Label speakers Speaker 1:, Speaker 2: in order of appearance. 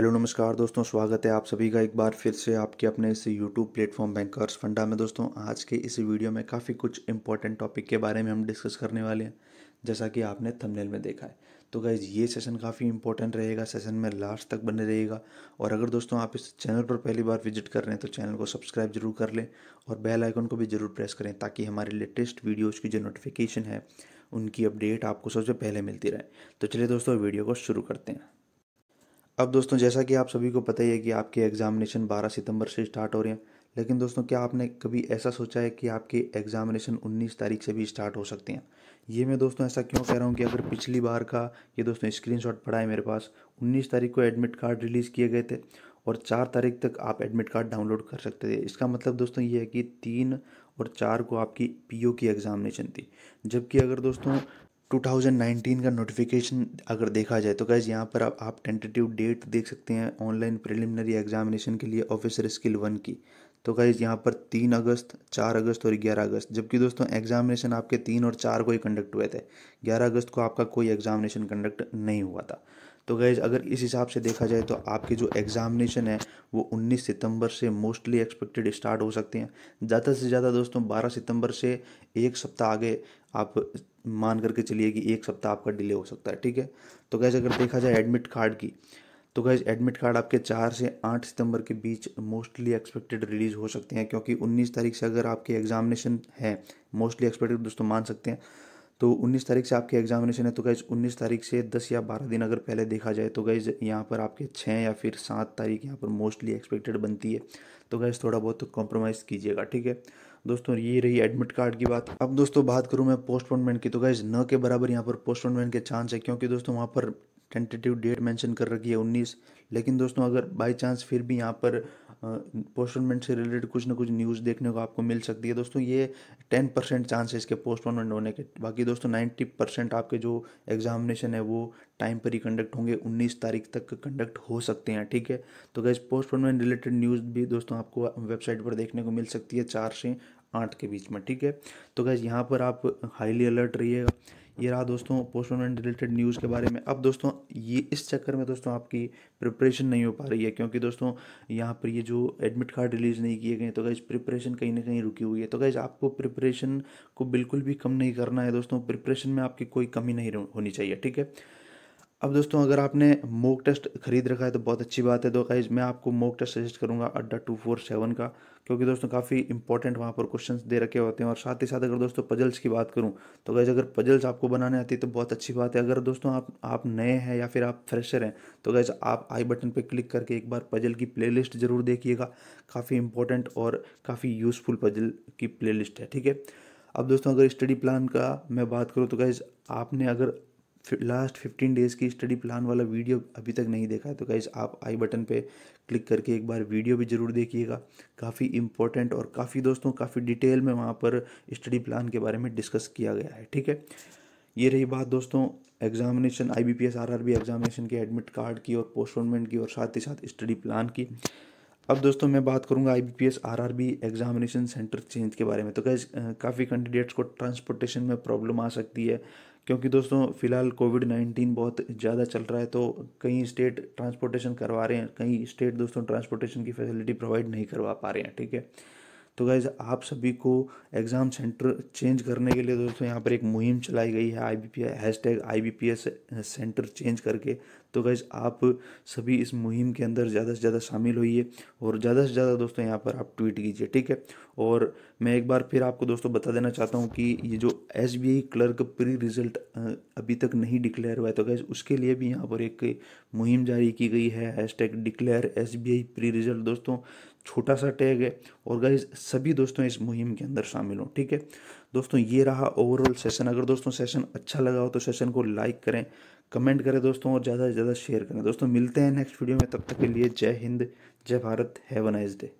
Speaker 1: hello नमस्कार दोस्तों स्वागत है आप सभी का एक बार फिर से आपके अपने इस यूट्यूब प्लेटफॉर्म बैंकर्स फंडा में दोस्तों आज के इस वीडियो में काफ़ी कुछ इंपॉर्टेंट टॉपिक के बारे में हम डिस्कस करने वाले हैं जैसा कि आपने थंबनेल में देखा है तो गाइज ये सेशन काफ़ी इंपॉर्टेंट रहेगा सेशन में लास्ट तक बने रहेगा और अगर दोस्तों आप इस चैनल पर पहली बार विजिट कर रहे हैं तो चैनल को सब्सक्राइब जरूर कर लें और बेल आइकन को भी जरूर प्रेस करें ताकि हमारे लेटेस्ट वीडियोज़ की जो नोटिफिकेशन है उनकी अपडेट आपको सबसे पहले मिलती रहे तो चलिए दोस्तों वीडियो को शुरू करते हैं अब दोस्तों जैसा कि आप सभी को पता ही है कि आपके एग्ज़ामिनेशन 12 सितंबर से स्टार्ट हो रहे हैं लेकिन दोस्तों क्या आपने कभी ऐसा सोचा है कि आपके एग्ज़ामिनेशन 19 तारीख से भी स्टार्ट हो सकते हैं ये मैं दोस्तों ऐसा क्यों कह रहा हूँ कि अगर पिछली बार का ये दोस्तों स्क्रीनशॉट पड़ा है मेरे पास 19 तारीख को एडमिट कार्ड रिलीज़ किए गए थे और चार तारीख तक आप एडमिट कार्ड डाउनलोड कर सकते थे इसका मतलब दोस्तों ये है कि तीन और चार को आपकी पीओ की एग्ज़ामिनेशन थी जबकि अगर दोस्तों 2019 का नोटिफिकेशन अगर देखा जाए तो गैज़ यहाँ पर आप आप टेंटेटिव डेट देख सकते हैं ऑनलाइन प्रिलिमिनरी एग्जामिनेशन के लिए ऑफिसर स्किल वन की तो गैज़ यहाँ पर तीन अगस्त चार अगस्त और ग्यारह अगस्त जबकि दोस्तों एग्जामिनेशन आपके तीन और चार को ही कंडक्ट हुए थे ग्यारह अगस्त को आपका कोई एग्जामिनेशन कंडक्ट नहीं हुआ था तो गैज़ अगर इस हिसाब से देखा जाए तो आपके जो एग्ज़ामिनेशन है वो 19 सितंबर से मोस्टली एक्सपेक्टेड स्टार्ट हो सकते हैं ज़्यादा से ज़्यादा दोस्तों 12 सितंबर से एक सप्ताह आगे आप मान करके चलिए कि एक सप्ताह आपका डिले हो सकता है ठीक है तो गैस अगर देखा जाए एडमिट कार्ड की तो गैस एडमिट कार्ड आपके चार से आठ सितंबर के बीच मोस्टली एक्सपेक्टेड रिलीज हो सकते हैं क्योंकि उन्नीस तारीख से अगर आपके एग्जामिनेशन है मोस्टली एक्सपेक्टेड दोस्तों मान सकते हैं तो 19 तारीख से आपके एग्जामिनेशन है तो गैज 19 तारीख से 10 या 12 दिन अगर पहले देखा जाए तो गैज यहाँ पर आपके 6 या फिर 7 तारीख यहाँ पर मोस्टली एक्सपेक्टेड बनती है तो गैज थोड़ा बहुत तो कॉम्प्रोमाइज़ कीजिएगा ठीक है दोस्तों ये रही एडमिट कार्ड की बात अब दोस्तों बात करूँ मैं पोस्टपोनमेंट की तो गाइज न के बराबर यहाँ पर पोस्टपोनमेंट के चांस है क्योंकि दोस्तों वहाँ पर टेंटेटिव डेट मेंशन कर रखी है 19 लेकिन दोस्तों अगर बाय चांस फिर भी यहाँ पर पोस्टोनमेंट से रिलेटेड कुछ ना कुछ न्यूज़ देखने को आपको मिल सकती है दोस्तों ये टेन परसेंट चांस है इसके पोस्टपोनमेंट होने के बाकी दोस्तों नाइन्टी परसेंट आपके जो एग्जामिनेशन है वो टाइम पर ही कंडक्ट होंगे उन्नीस तारीख तक कंडक्ट हो सकते हैं ठीक है तो गैस पोस्टपोनमेंट रिलेटेड न्यूज़ भी दोस्तों आपको वेबसाइट पर देखने को मिल सकती है चार से आठ के बीच में ठीक है तो गैस यहाँ पर आप हाईली अलर्ट रहिएगा ये रहा दोस्तों पोस्टमेंट रिलेटेड न्यूज़ के बारे में अब दोस्तों ये इस चक्कर में दोस्तों आपकी प्रिपरेशन नहीं हो पा रही है क्योंकि दोस्तों यहाँ पर ये जो एडमिट कार्ड रिलीज़ नहीं किए गए तो गैज प्रिपरेशन कहीं ना कहीं रुकी हुई है तो गैज आपको प्रिपरेशन को बिल्कुल भी कम नहीं करना है दोस्तों प्रिपरेशन में आपकी कोई कमी नहीं होनी चाहिए ठीक है अब दोस्तों अगर आपने मोक टेस्ट खरीद रखा है तो बहुत अच्छी बात है तो गाइज मैं आपको मोक टेस्ट सजेस्ट करूंगा अड्डा टू फोर सेवन का क्योंकि दोस्तों काफ़ी इंपॉर्टेंट वहाँ पर क्वेश्चंस दे रखे होते हैं और साथ ही साथ अगर दोस्तों पजल्स की बात करूँ तो गाइज अगर पजल्स आपको बनाने आती है तो बहुत अच्छी बात है अगर दोस्तों आप आप नए हैं या फिर आप फ्रेशर हैं तो गाइज आप आई बटन पर क्लिक करके एक बार पजल की प्ले ज़रूर देखिएगा काफ़ी इंपॉर्टेंट और काफ़ी यूज़फुल पजल की प्ले है ठीक है अब दोस्तों अगर स्टडी प्लान का मैं बात करूँ तो गाइज आपने अगर लास्ट फिफ्टीन डेज़ की स्टडी प्लान वाला वीडियो अभी तक नहीं देखा है तो गाइज़ आप आई बटन पे क्लिक करके एक बार वीडियो भी ज़रूर देखिएगा काफ़ी इंपॉर्टेंट और काफ़ी दोस्तों काफ़ी डिटेल में वहाँ पर स्टडी प्लान के बारे में डिस्कस किया गया है ठीक है ये रही बात दोस्तों examination I B P S R R B examination के एडमिट कार्ड की और पोस्टोनमेंट की और साथ ही साथ स्टडी प्लान की अब दोस्तों मैं बात करूंगा I B P S R R B examination centre change के बारे में तो कैसे काफ़ी कैंडिडेट्स को ट्रांसपोर्टेशन में प्रॉब्लम आ सकती है क्योंकि दोस्तों फ़िलहाल कोविड नाइन्टीन बहुत ज़्यादा चल रहा है तो कई स्टेट ट्रांसपोर्टेशन करवा रहे हैं कई स्टेट दोस्तों ट्रांसपोर्टेशन की फैसिलिटी प्रोवाइड नहीं करवा पा रहे हैं ठीक है तो गाइज आप सभी को एग्ज़ाम सेंटर चेंज करने के लिए दोस्तों यहाँ पर एक मुहिम चलाई गई है I B P hashtag I B P S centre change करके तो गैज़ आप सभी इस मुहिम के अंदर ज़्यादा से ज़्यादा शामिल होइए और ज़्यादा से ज़्यादा दोस्तों यहाँ पर आप ट्वीट कीजिए ठीक है और मैं एक बार फिर आपको दोस्तों बता देना चाहता हूँ कि ये जो एस क्लर्क प्री रिजल्ट अभी तक नहीं डिक्लेयर हुआ है तो गैज़ उसके लिए भी यहाँ पर एक मुहिम जारी की गई है hashtag declare S pre result दोस्तों छोटा सा टैग है और गाइज सभी दोस्तों इस मुहिम के अंदर शामिल हों ठीक है दोस्तों ये रहा ओवरऑल सेशन अगर दोस्तों सेशन अच्छा लगा हो तो सेशन को लाइक करें कमेंट करें दोस्तों और ज़्यादा से ज़्यादा शेयर करें दोस्तों मिलते हैं नेक्स्ट वीडियो में तब तक के लिए जय हिंद जय Bharat have a nice day